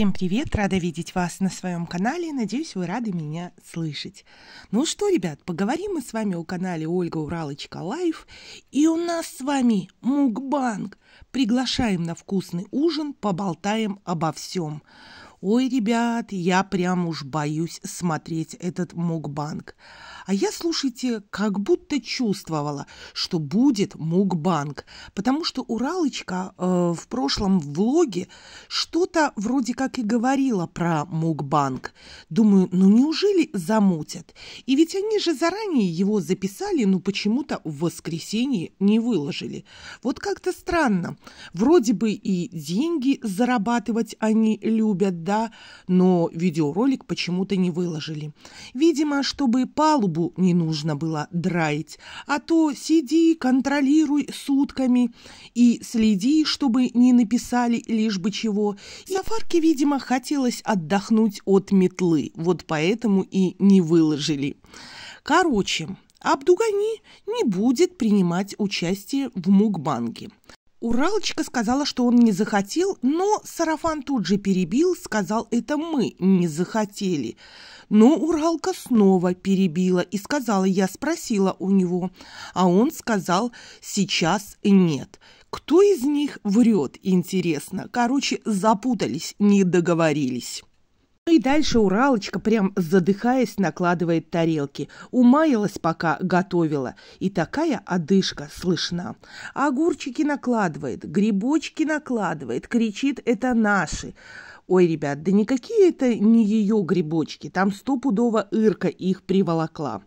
Всем привет, рада видеть вас на своем канале, надеюсь, вы рады меня слышать. Ну что, ребят, поговорим мы с вами о канале Ольга Уралочка Лайф, и у нас с вами мукбанг. Приглашаем на вкусный ужин, поболтаем обо всем. Ой, ребят, я прям уж боюсь смотреть этот мукбанг. А я, слушайте, как будто чувствовала, что будет мукбанг, потому что Уралочка э, в прошлом влоге что-то вроде как и говорила про мукбанг. Думаю, ну неужели замутят? И ведь они же заранее его записали, но ну почему-то в воскресенье не выложили. Вот как-то странно. Вроде бы и деньги зарабатывать они любят, среда, но видеоролик почему-то не выложили. Видимо, чтобы палубу не нужно было драить, а то сиди, контролируй сутками и следи, чтобы не написали лишь бы чего. Сафарке, видимо, хотелось отдохнуть от метлы, вот поэтому и не выложили. Короче, Абдугани не будет принимать участие в мукбанге. Уралочка сказала, что он не захотел, но Сарафан тут же перебил, сказал, это мы не захотели. Но Уралка снова перебила и сказала, я спросила у него, а он сказал, сейчас нет. Кто из них врет, интересно? Короче, запутались, не договорились. И дальше Уралочка, прям задыхаясь, накладывает тарелки. Умаялась пока, готовила. И такая одышка слышна. Огурчики накладывает, грибочки накладывает, кричит «это наши!» Ой, ребят, да никакие это не ее грибочки, там стопудово Ирка их приволокла.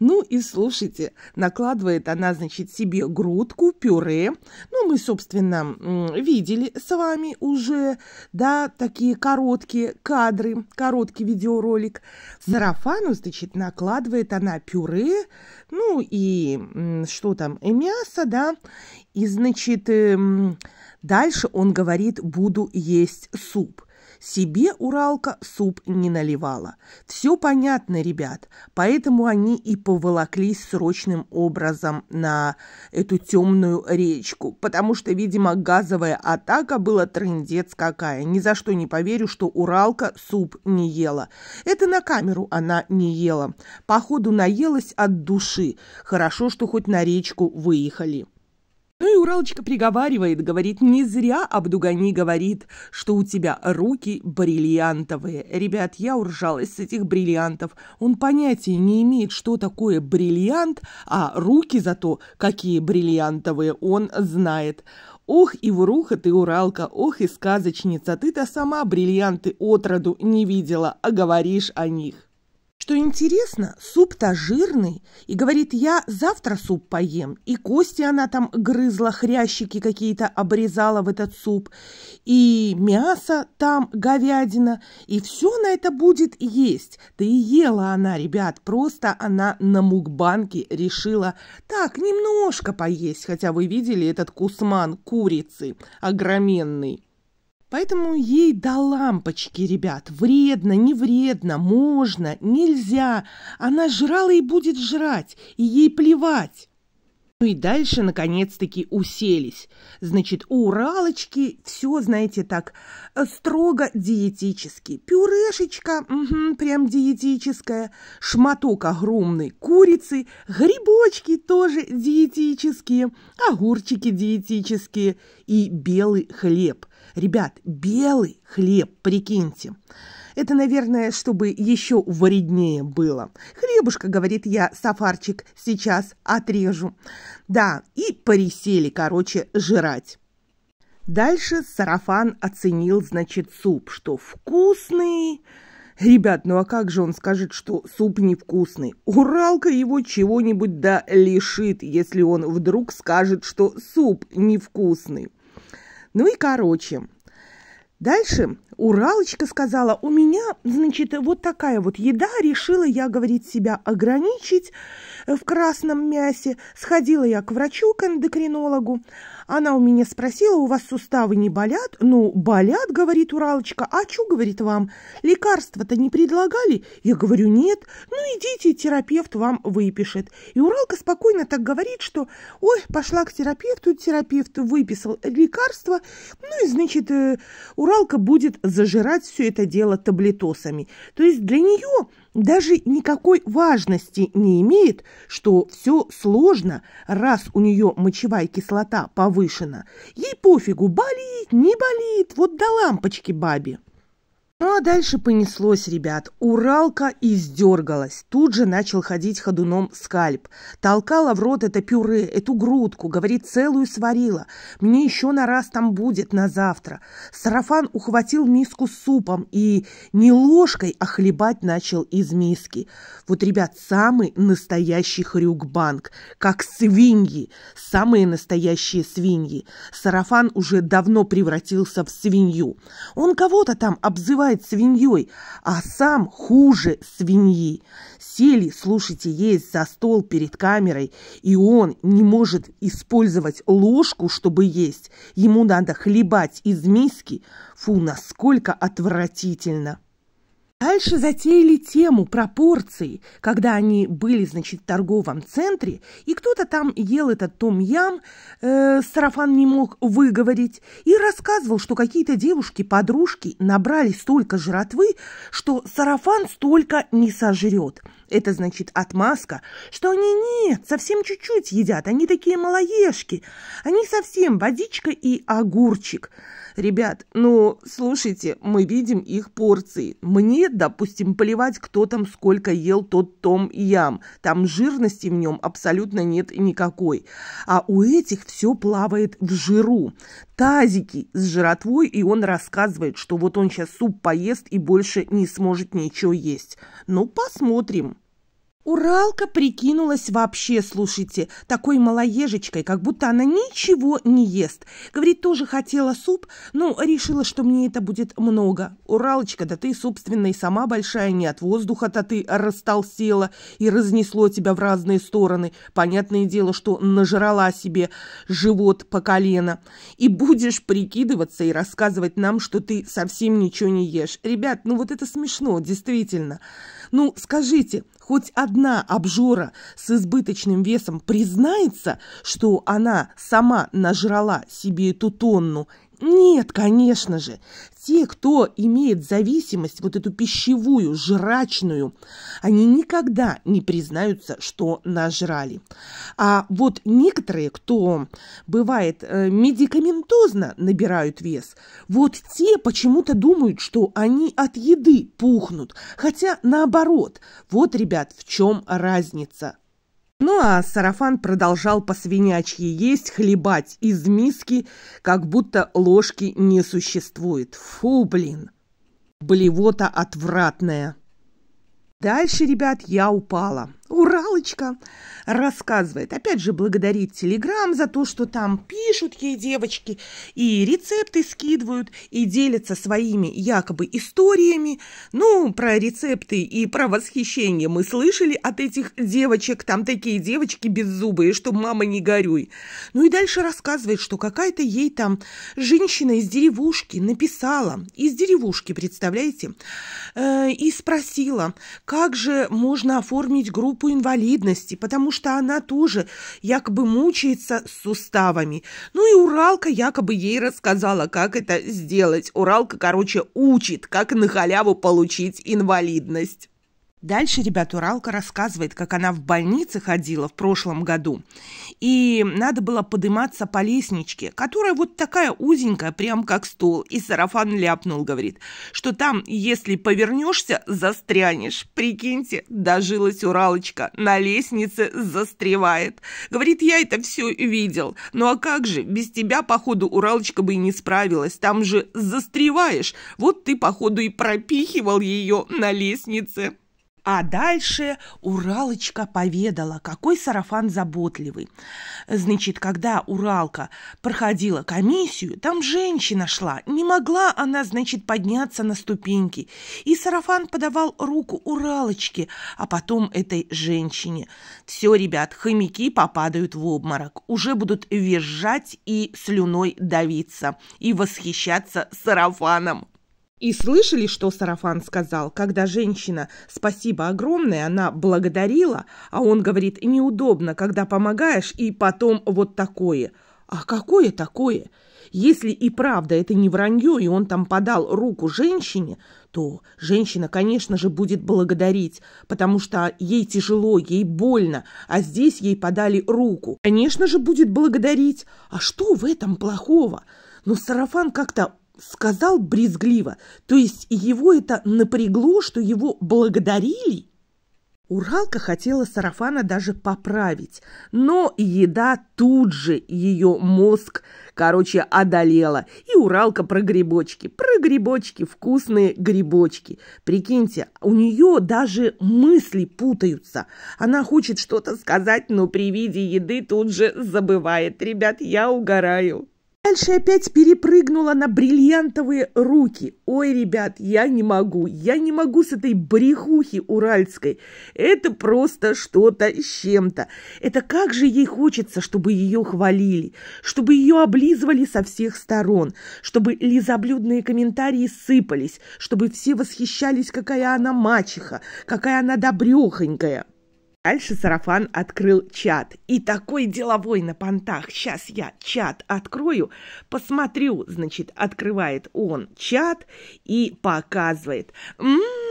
Ну и слушайте, накладывает она, значит, себе грудку, пюре. Ну, мы, собственно, видели с вами уже, да, такие короткие кадры, короткий видеоролик. Сарафану, значит, накладывает она пюре, ну и что там, мясо, да, и, значит, эм, дальше он говорит, буду есть суп – себе Уралка суп не наливала. Все понятно, ребят, поэтому они и поволоклись срочным образом на эту темную речку, потому что, видимо, газовая атака была трындец какая. Ни за что не поверю, что Уралка суп не ела. Это на камеру она не ела. Походу, наелась от души. Хорошо, что хоть на речку выехали. Ну и Уралочка приговаривает, говорит, не зря Абдугани говорит, что у тебя руки бриллиантовые. Ребят, я уржалась с этих бриллиантов. Он понятия не имеет, что такое бриллиант, а руки зато, какие бриллиантовые, он знает. Ох и вруха ты, Уралка, ох и сказочница, ты-то сама бриллианты отроду не видела, а говоришь о них. Что интересно, суп-то жирный, и говорит, я завтра суп поем. И кости она там грызла, хрящики какие-то обрезала в этот суп, и мясо там, говядина, и все на это будет есть. Да и ела она, ребят, просто она на мукбанке решила так, немножко поесть, хотя вы видели этот кусман курицы огроменный. Поэтому ей до лампочки, ребят, вредно, не вредно, можно, нельзя. Она жрала и будет жрать, и ей плевать. Ну и дальше, наконец-таки, уселись. Значит, у Уралочки все, знаете, так э, строго диетически. Пюрешечка, угу, прям диетическая, шматок огромной курицы, грибочки тоже диетические, огурчики диетические и белый хлеб Ребят, белый хлеб, прикиньте. Это, наверное, чтобы еще вреднее было. Хлебушка, говорит я, сафарчик, сейчас отрежу. Да, и порисели, короче, жрать. Дальше сарафан оценил, значит, суп, что вкусный. Ребят, ну а как же он скажет, что суп невкусный? Уралка его чего-нибудь да лишит, если он вдруг скажет, что суп невкусный. Ну и короче. Дальше Уралочка сказала, у меня, значит, вот такая вот еда, решила я, говорит, себя ограничить в красном мясе. Сходила я к врачу, к эндокринологу. Она у меня спросила, у вас суставы не болят? Ну, болят, говорит Уралочка. А чё, говорит вам, лекарства-то не предлагали? Я говорю, нет. Ну, идите, терапевт вам выпишет. И Уралка спокойно так говорит, что, ой, пошла к терапевту, терапевт выписал лекарства Ну, и, значит, э, Уралка будет зажирать все это дело таблетосами. То есть для нее даже никакой важности не имеет, что все сложно, раз у нее мочевая кислота повышена, повышена. Ей пофигу, болит, не болит, вот до лампочки бабе. Ну а дальше понеслось, ребят. Уралка издергалась. Тут же начал ходить ходуном скальп. Толкала в рот это пюре, эту грудку. Говорит, целую сварила. Мне еще на раз там будет, на завтра. Сарафан ухватил миску с супом и не ложкой, а хлебать начал из миски. Вот, ребят, самый настоящий хрюкбанк. Как свиньи. Самые настоящие свиньи. Сарафан уже давно превратился в свинью. Он кого-то там обзывает называет свиньей, а сам хуже свиньи. Сели, слушайте, есть за стол перед камерой, и он не может использовать ложку, чтобы есть. Ему надо хлебать из миски. Фу, насколько отвратительно! Дальше затеяли тему пропорций, когда они были, значит, в торговом центре, и кто-то там ел этот том-ям, э, сарафан не мог выговорить, и рассказывал, что какие-то девушки-подружки набрали столько жратвы, что сарафан столько не сожрет. Это, значит, отмазка, что они нет, совсем чуть-чуть едят, они такие малоежки, они совсем водичка и огурчик. Ребят, ну, слушайте, мы видим их порции. Мне, допустим, плевать, кто там сколько ел тот том и ям. Там жирности в нем абсолютно нет никакой. А у этих все плавает в жиру. Тазики с жиротвой, и он рассказывает, что вот он сейчас суп поест и больше не сможет ничего есть. Ну, посмотрим. Уралка прикинулась вообще, слушайте, такой малоежечкой, как будто она ничего не ест. Говорит, тоже хотела суп, но ну, решила, что мне это будет много. Уралочка, да ты, собственно, и сама большая, не от воздуха-то ты растолстела и разнесло тебя в разные стороны. Понятное дело, что нажрала себе живот по колено. И будешь прикидываться и рассказывать нам, что ты совсем ничего не ешь. Ребят, ну вот это смешно, действительно. Ну, скажите, хоть одна обжора с избыточным весом признается, что она сама нажрала себе эту тонну нет, конечно же. Те, кто имеет зависимость, вот эту пищевую, жрачную, они никогда не признаются, что нажрали. А вот некоторые, кто бывает э, медикаментозно набирают вес, вот те почему-то думают, что они от еды пухнут. Хотя наоборот, вот, ребят, в чем разница. Ну а сарафан продолжал по свинячьи есть, хлебать из миски, как будто ложки не существует. Фу, блин! Блевота отвратная. Дальше, ребят, я упала. Уралочка рассказывает. Опять же, благодарит Телеграм за то, что там пишут ей девочки, и рецепты скидывают, и делятся своими якобы историями. Ну, про рецепты и про восхищение мы слышали от этих девочек. Там такие девочки беззубые, что мама не горюй. Ну и дальше рассказывает, что какая-то ей там женщина из деревушки написала, из деревушки, представляете, э, и спросила, как же можно оформить группу по инвалидности, потому что она тоже якобы мучается с суставами. Ну и Уралка якобы ей рассказала, как это сделать. Уралка, короче, учит, как на халяву получить инвалидность. Дальше, ребят, Уралка рассказывает, как она в больнице ходила в прошлом году. И надо было подниматься по лестничке, которая вот такая узенькая, прям как стол. И сарафан ляпнул, говорит, что там, если повернешься, застрянешь. Прикиньте, дожилась Уралочка, на лестнице застревает. Говорит, я это все видел. Ну а как же, без тебя, походу, Уралочка бы и не справилась. Там же застреваешь. Вот ты, походу, и пропихивал ее на лестнице. А дальше Уралочка поведала, какой сарафан заботливый. Значит, когда Уралка проходила комиссию, там женщина шла. Не могла она, значит, подняться на ступеньки. И сарафан подавал руку Уралочке, а потом этой женщине. Все, ребят, хомяки попадают в обморок. Уже будут визжать и слюной давиться. И восхищаться сарафаном. И слышали, что Сарафан сказал, когда женщина «спасибо огромное», она благодарила, а он говорит «неудобно, когда помогаешь, и потом вот такое». А какое такое? Если и правда это не вранье, и он там подал руку женщине, то женщина, конечно же, будет благодарить, потому что ей тяжело, ей больно, а здесь ей подали руку. Конечно же, будет благодарить. А что в этом плохого? Но ну, сарафан как-то сказал брезгливо. То есть его это напрягло, что его благодарили? Уралка хотела сарафана даже поправить, но еда тут же ее мозг, короче, одолела. И Уралка про грибочки, про грибочки, вкусные грибочки. Прикиньте, у нее даже мысли путаются. Она хочет что-то сказать, но при виде еды тут же забывает. Ребят, я угораю. Дальше опять перепрыгнула на бриллиантовые руки. Ой, ребят, я не могу, я не могу с этой брехухи уральской. Это просто что-то с чем-то. Это как же ей хочется, чтобы ее хвалили, чтобы ее облизывали со всех сторон, чтобы лизоблюдные комментарии сыпались, чтобы все восхищались, какая она мачеха, какая она добрехонькая. Дальше Сарафан открыл чат. И такой деловой на понтах. Сейчас я чат открою, посмотрю. Значит, открывает он чат и показывает. м м-м-м!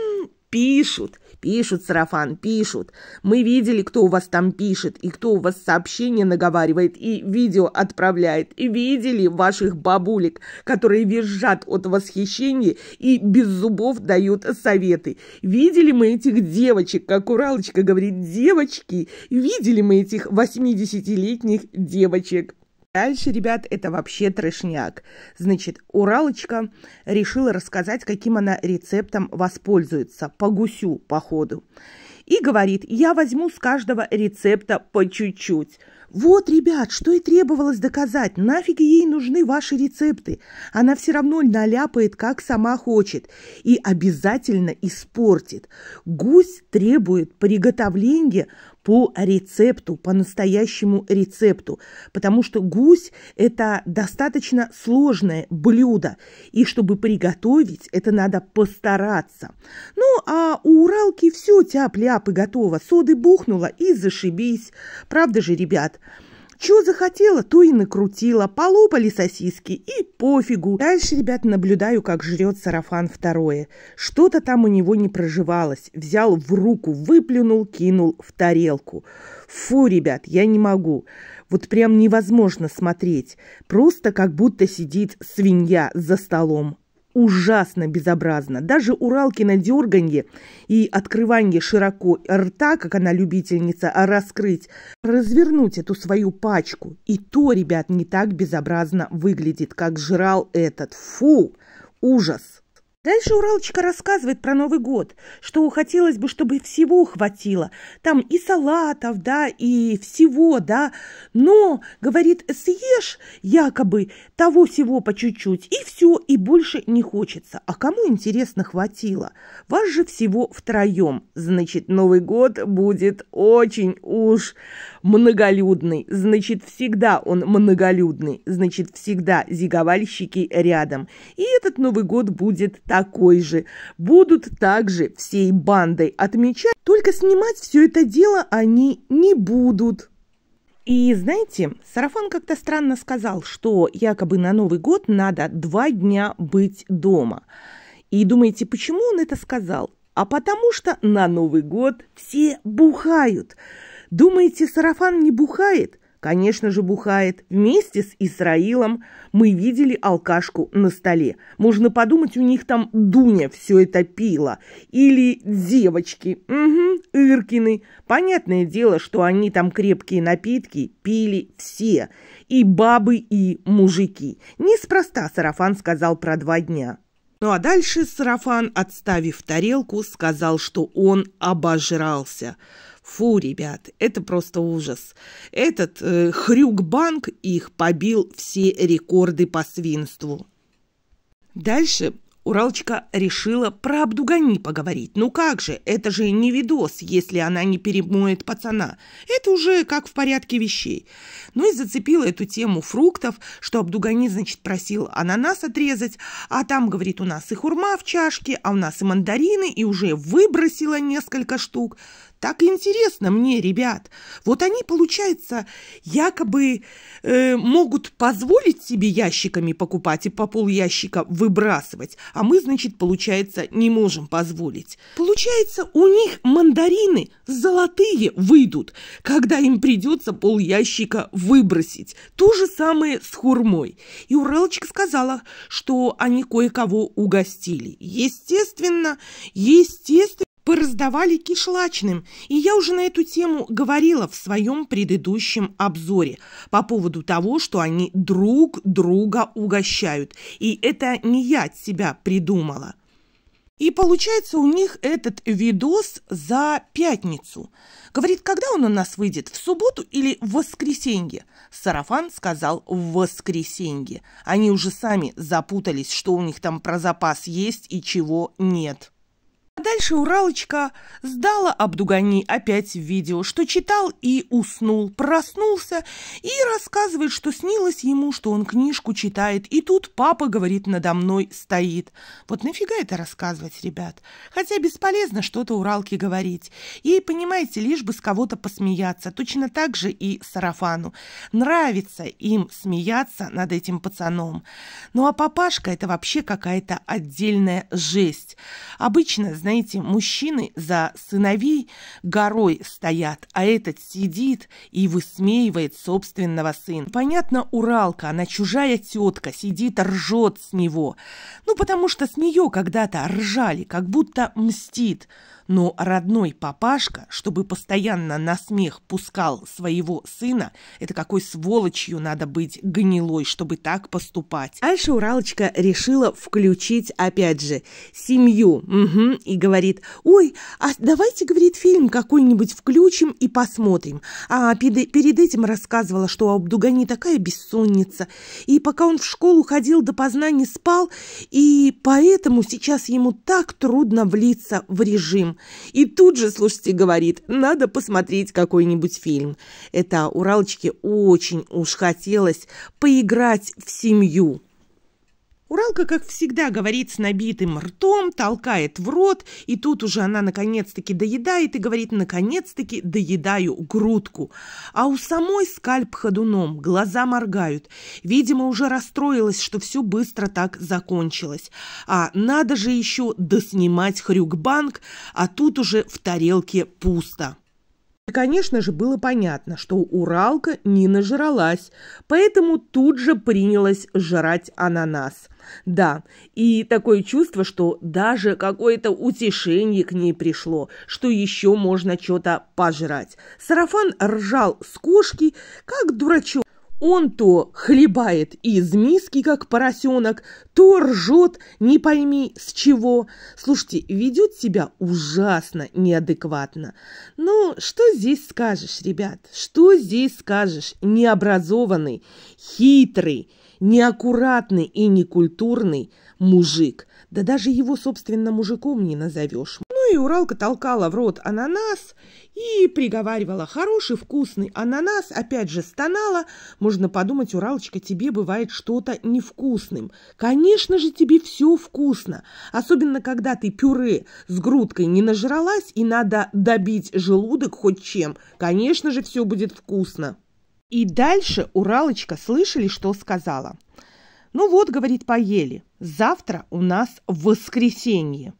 Пишут, пишут, Сарафан, пишут. Мы видели, кто у вас там пишет, и кто у вас сообщение наговаривает, и видео отправляет. И видели ваших бабулек, которые визжат от восхищения и без зубов дают советы. Видели мы этих девочек, как Уралочка говорит, девочки. Видели мы этих 80-летних девочек. Дальше, ребят, это вообще трешняк. Значит, Уралочка решила рассказать, каким она рецептом воспользуется. По гусю, походу. И говорит, я возьму с каждого рецепта по чуть-чуть. Вот, ребят, что и требовалось доказать. Нафиг ей нужны ваши рецепты. Она все равно наляпает, как сама хочет. И обязательно испортит. Гусь требует приготовления по рецепту, по настоящему рецепту, потому что гусь – это достаточно сложное блюдо, и чтобы приготовить, это надо постараться. Ну, а у Уралки все тяп-ляп и готово, соды бухнуло и зашибись. Правда же, ребят? Ребят, что захотела, то и накрутила. Полопали сосиски и пофигу. Дальше, ребята, наблюдаю, как жрет сарафан второе. Что-то там у него не проживалось. Взял в руку, выплюнул, кинул в тарелку. Фу, ребят, я не могу. Вот прям невозможно смотреть. Просто как будто сидит свинья за столом ужасно безобразно. Даже Уралки на дерганье и открывание широко рта, как она любительница, а раскрыть, развернуть эту свою пачку. И то, ребят, не так безобразно выглядит, как жрал этот. Фу! Ужас! Дальше Уралочка рассказывает про Новый год, что хотелось бы, чтобы всего хватило. Там и салатов, да, и всего, да. Но, говорит, съешь якобы того всего по чуть-чуть, и все, и больше не хочется. А кому, интересно, хватило? Вас же всего втроем. Значит, Новый год будет очень уж многолюдный. Значит, всегда он многолюдный. Значит, всегда зиговальщики рядом. И этот Новый год будет такой же. Будут также всей бандой отмечать, только снимать все это дело они не будут. И знаете, Сарафан как-то странно сказал, что якобы на Новый год надо два дня быть дома. И думаете, почему он это сказал? А потому что на Новый год все бухают. Думаете, сарафан не бухает? Конечно же, бухает. Вместе с Исраилом мы видели алкашку на столе. Можно подумать, у них там Дуня все это пила. Или девочки. Угу, Иркины. Понятное дело, что они там крепкие напитки пили все. И бабы, и мужики. Неспроста Сарафан сказал про два дня. Ну а дальше Сарафан, отставив тарелку, сказал, что он обожрался – Фу, ребят, это просто ужас. Этот э, хрюк-банк их побил все рекорды по свинству. Дальше Уралочка решила про Абдугани поговорить. Ну как же, это же не видос, если она не перемоет пацана. Это уже как в порядке вещей. Ну и зацепила эту тему фруктов, что Абдугани, значит, просил ананас отрезать, а там, говорит, у нас и хурма в чашке, а у нас и мандарины, и уже выбросила несколько штук. Так интересно мне, ребят. Вот они, получается, якобы э, могут позволить себе ящиками покупать и по пол ящика выбрасывать, а мы, значит, получается, не можем позволить. Получается, у них мандарины золотые выйдут, когда им придется пол ящика выбросить. То же самое с хурмой. И Уралочка сказала, что они кое-кого угостили. Естественно, естественно пораздавали кишлачным, и я уже на эту тему говорила в своем предыдущем обзоре по поводу того, что они друг друга угощают, и это не я от себя придумала. И получается у них этот видос за пятницу. Говорит, когда он у нас выйдет, в субботу или в воскресенье? Сарафан сказал в воскресенье. Они уже сами запутались, что у них там про запас есть и чего нет. А дальше Уралочка сдала Абдугани опять в видео, что читал и уснул, проснулся и рассказывает, что снилось ему, что он книжку читает. И тут папа, говорит, надо мной стоит. Вот нафига это рассказывать, ребят? Хотя бесполезно что-то Уралке говорить. Ей, понимаете, лишь бы с кого-то посмеяться. Точно так же и Сарафану. Нравится им смеяться над этим пацаном. Ну а папашка это вообще какая-то отдельная жесть. Обычно знаете, мужчины за сыновей горой стоят, а этот сидит и высмеивает собственного сына. Понятно, Уралка, она чужая тетка, сидит, ржет с него. Ну, потому что с нее когда-то ржали, как будто мстит. Но родной папашка, чтобы постоянно на смех пускал своего сына, это какой сволочью надо быть гнилой, чтобы так поступать. Дальше Уралочка решила включить, опять же, семью. Угу, и говорит, ой, а давайте, говорит, фильм какой-нибудь включим и посмотрим. А перед этим рассказывала, что у Абдугани такая бессонница. И пока он в школу ходил, допоздна не спал, и поэтому сейчас ему так трудно влиться в режим. И тут же, слушайте, говорит, надо посмотреть какой-нибудь фильм. Это Уралочке очень уж хотелось поиграть в семью. Уралка, как всегда, говорит с набитым ртом, толкает в рот, и тут уже она наконец-таки доедает и говорит, наконец-таки доедаю грудку. А у самой скальп ходуном, глаза моргают. Видимо, уже расстроилась, что все быстро так закончилось. А надо же еще доснимать хрюкбанк, а тут уже в тарелке пусто. И, конечно же, было понятно, что Уралка не нажралась, поэтому тут же принялась жрать ананас. Да, и такое чувство, что даже какое-то утешение к ней пришло, что еще можно что-то пожрать. Сарафан ржал с кошки, как дурачок. Он то хлебает из миски, как поросенок, то ржет, не пойми с чего. Слушайте, ведет себя ужасно неадекватно. Ну, что здесь скажешь, ребят? Что здесь скажешь? Необразованный, хитрый, неаккуратный и некультурный мужик. Да даже его, собственно, мужиком не назовешь. Ну и Уралка толкала в рот ананас и приговаривала «хороший, вкусный ананас», опять же стонала. Можно подумать, Уралочка, тебе бывает что-то невкусным. Конечно же, тебе все вкусно, особенно когда ты пюре с грудкой не нажралась и надо добить желудок хоть чем. Конечно же, все будет вкусно. И дальше Уралочка слышали, что сказала. «Ну вот, — говорит, — поели. Завтра у нас воскресенье».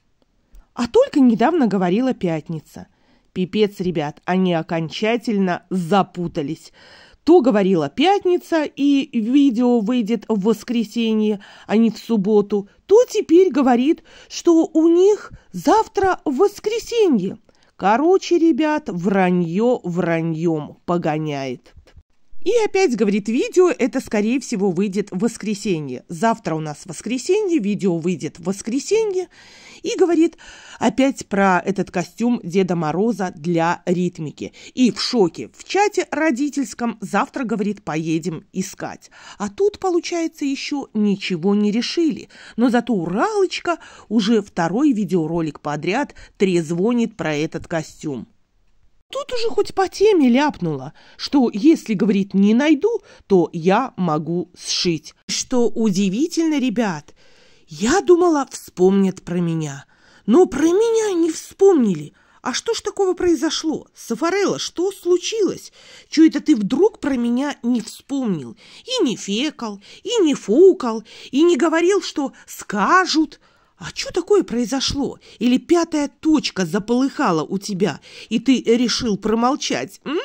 А только недавно говорила пятница. Пипец, ребят, они окончательно запутались. То говорила пятница, и видео выйдет в воскресенье, а не в субботу, то теперь говорит, что у них завтра воскресенье. Короче, ребят, вранье враньем погоняет. И опять, говорит, видео это, скорее всего, выйдет в воскресенье. Завтра у нас воскресенье, видео выйдет в воскресенье. И говорит опять про этот костюм Деда Мороза для ритмики. И в шоке в чате родительском завтра, говорит, поедем искать. А тут, получается, еще ничего не решили. Но зато Уралочка уже второй видеоролик подряд трезвонит про этот костюм. Тут уже хоть по теме ляпнула, что если, говорит, не найду, то я могу сшить. Что удивительно, ребят, я думала, вспомнят про меня. Но про меня не вспомнили. А что ж такого произошло? Сафарелла, что случилось? Чего это ты вдруг про меня не вспомнил? И не фекал, и не фукал, и не говорил, что скажут. А что такое произошло? Или пятая точка заполыхала у тебя, и ты решил промолчать? М?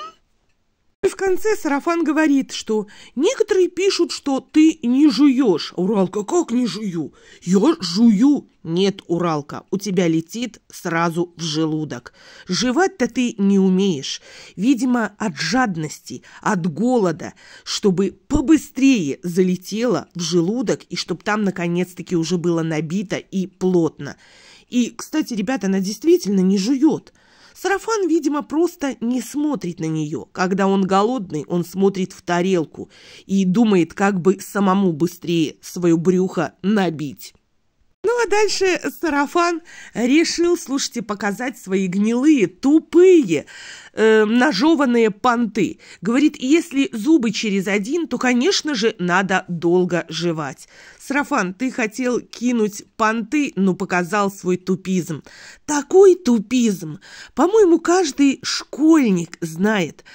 В конце Сарафан говорит, что некоторые пишут, что ты не жуешь. Уралка, как не жую? Я жую. Нет, Уралка, у тебя летит сразу в желудок. Жевать-то ты не умеешь. Видимо, от жадности, от голода, чтобы побыстрее залетело в желудок и чтобы там наконец-таки уже было набито и плотно. И, кстати, ребята, она действительно не жует. Сарафан, видимо, просто не смотрит на нее. Когда он голодный, он смотрит в тарелку и думает, как бы самому быстрее свое брюхо набить. Ну а дальше Сарафан решил, слушайте, показать свои гнилые, тупые, э, нажеванные понты. Говорит, если зубы через один, то, конечно же, надо долго жевать. Сарафан, ты хотел кинуть понты, но показал свой тупизм. Такой тупизм! По-моему, каждый школьник знает,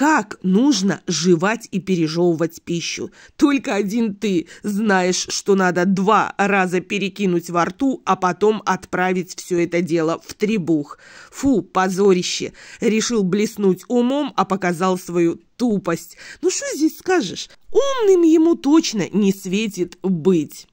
как нужно жевать и пережевывать пищу. Только один ты знаешь, что надо два раза перекинуть во рту, а потом отправить все это дело в требух. Фу, позорище! Решил блеснуть умом, а показал свою тупость. Ну что здесь скажешь? Умным ему точно не светит быть.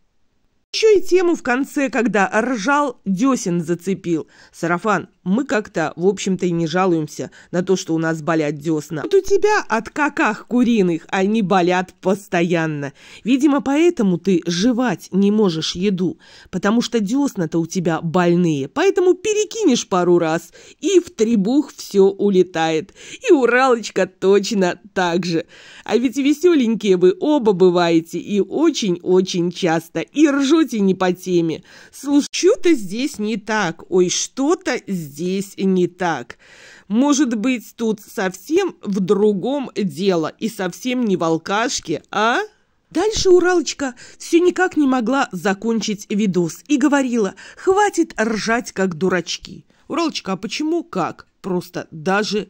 Еще и тему в конце, когда ржал, десен зацепил. Сарафан, мы как-то, в общем-то, и не жалуемся на то, что у нас болят десна. Вот у тебя от каках куриных они болят постоянно. Видимо, поэтому ты жевать не можешь еду, потому что десна-то у тебя больные. Поэтому перекинешь пару раз, и в требух все улетает. И Уралочка точно так же. А ведь веселенькие вы оба бываете и очень-очень часто, и ржете не по теме. Слушай, что-то здесь не так, ой, что-то здесь здесь не так. Может быть, тут совсем в другом дело и совсем не волкашки, а?» Дальше Уралочка все никак не могла закончить видос и говорила «Хватит ржать, как дурачки». «Уралочка, а почему как?» Просто даже